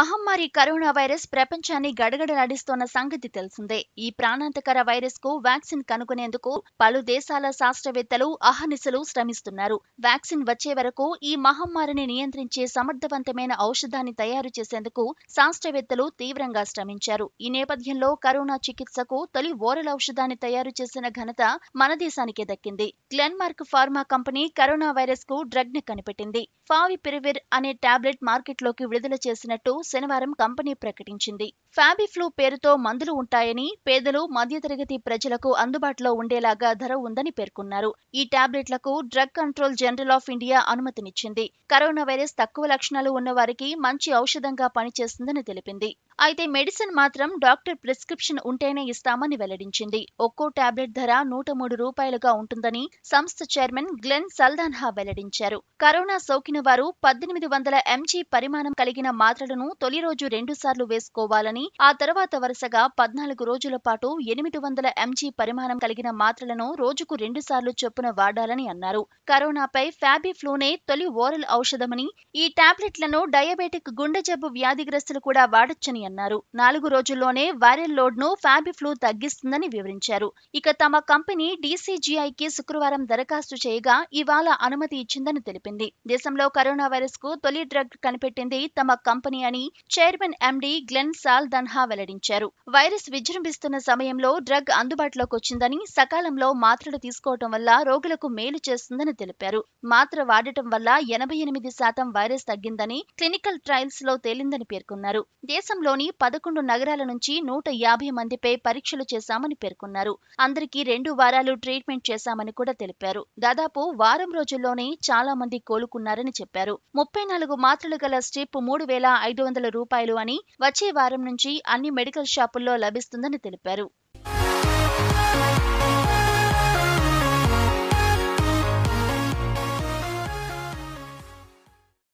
మహమ్మారి corona virus ప్రపంచాన్ని గడగడలాడిస్తోన్న సంగతి తెలిసిందే ఈ ప్రాణాంతకర వైరస్ కు వ్యాక్సిన్ కనుగొనేందుకు పలు దేశాల శాస్త్రవేత్తలు అహర్నిశలు శ్రమిస్తున్నారు వ్యాక్సిన్ వచ్చే వరకు ఈ మహమ్మారిని నియంత్రించే సమర్థవంతమైన ఔషధాన్ని తయారు చేసేందుకు శాస్త్రవేత్తలు తీవ్రంగా శ్రమించారు ఈ నేపథ్యంలో కరోనా చికిత్సకు తొలి ఓరల్ ఔషధాన్ని తయారు చేసిన ఘనత మన దేశానికే దక్కింది Glenmark pharma company corona virus కు డ్రగ్ ని కనిపెట్టింది ఫావి పిరివిర్ అనే టాబ్లెట్ మార్కెట్లోకి విడుదల చేసినట్టు శనివారం కంపెనీ ప్రకటించింది ఫ్యాబిఫ్లూ పేరుతో మందులు ఉంటాయని పేదలు మధ్యతరగతి ప్రజలకు అందుబాటులో ఉండేలాగా ధర ఉందని పేర్కొన్నారు ఈ టాబ్లెట్లకు drug control general of India అనుమతినిచ్చింది కరోనా వైరస్ తక్కువ లక్షణాలు ఉన్నవారికి మంచి ఔషధంగా పనిచేస్తుందని తెలిపింది అయితే మెడిసిన్ మాత్రం డాక్టర్ ప్రిస్క్రిప్షన్ ఉంటేనే ఇస్తామని వెల్లడించింది ఒక్కో టాబ్లెట్ ధర నూట మూడు రూపాయలుగా ఉంటుందని సంస్థ చైర్మన్ గ్లెన్ సల్దాన్హా వెల్లడించారు కరోనా సోకిన వారు పద్దెనిమిది వందల ఎంజీ పరిమాణం కలిగిన మాత్రలను తొలి రోజు రెండుసార్లు వేసుకోవాలని కానీ ఆ తర్వాత వరుసగా పద్నాలుగు రోజుల పాటు ఎనిమిది వందల ఎంజీ పరిమాణం కలిగిన మాత్రలను రోజుకు రెండు సార్లు చొప్పున వాడాలని అన్నారు కరోనాపై ఫ్లూనే తొలి ఓరల్ ఔషధమని ఈ టాబ్లెట్లను డయాబెటిక్ గుండె జబ్బు వ్యాధిగ్రస్తులు కూడా వాడొచ్చని అన్నారు నాలుగు రోజుల్లోనే వైరల్ ఫ్యాబీ ఫ్లూ తగ్గిస్తుందని వివరించారు ఇక తమ కంపెనీ డీసీజీఐకి శుక్రవారం దరఖాస్తు చేయగా ఇవాళ అనుమతి ఇచ్చిందని తెలిపింది దేశంలో కరోనా వైరస్ కు తొలి డ్రగ్ కనిపెట్టింది తమ కంపెనీ అని చైర్మన్ ఎండీ గ్లెన్ సాల్ ధన్హా వెల్లడించారు వైరస్ విజృంభిస్తున్న సమయంలో డ్రగ్ అందుబాటులోకి వచ్చిందని సకాలంలో మాత్రలు తీసుకోవటం వల్ల రోగులకు మేలు చేస్తుందని తెలిపారు మాత్ర వాడటం వల్ల ఎనభై ఎనిమిది శాతం వైరస్ తగ్గిందని క్లినికల్ ట్రయల్స్ లో తేలిందని పేర్కొన్నారు దేశంలోని పదకొండు నగరాల నుంచి నూట యాభై మందిపై పరీక్షలు చేశామని పేర్కొన్నారు అందరికీ రెండు వారాలు ట్రీట్మెంట్ చేశామని కూడా తెలిపారు దాదాపు వారం రోజుల్లోనే చాలా మంది కోలుకున్నారని చెప్పారు ముప్పై నాలుగు మాత్రలు గల స్ట్రిప్ మూడు వేల ఐదు వందల రూపాయలు అని వచ్చే వారం నుంచి నుంచి అన్ని మెడికల్ షాపుల్లో లభిస్తుందని తెలిపారు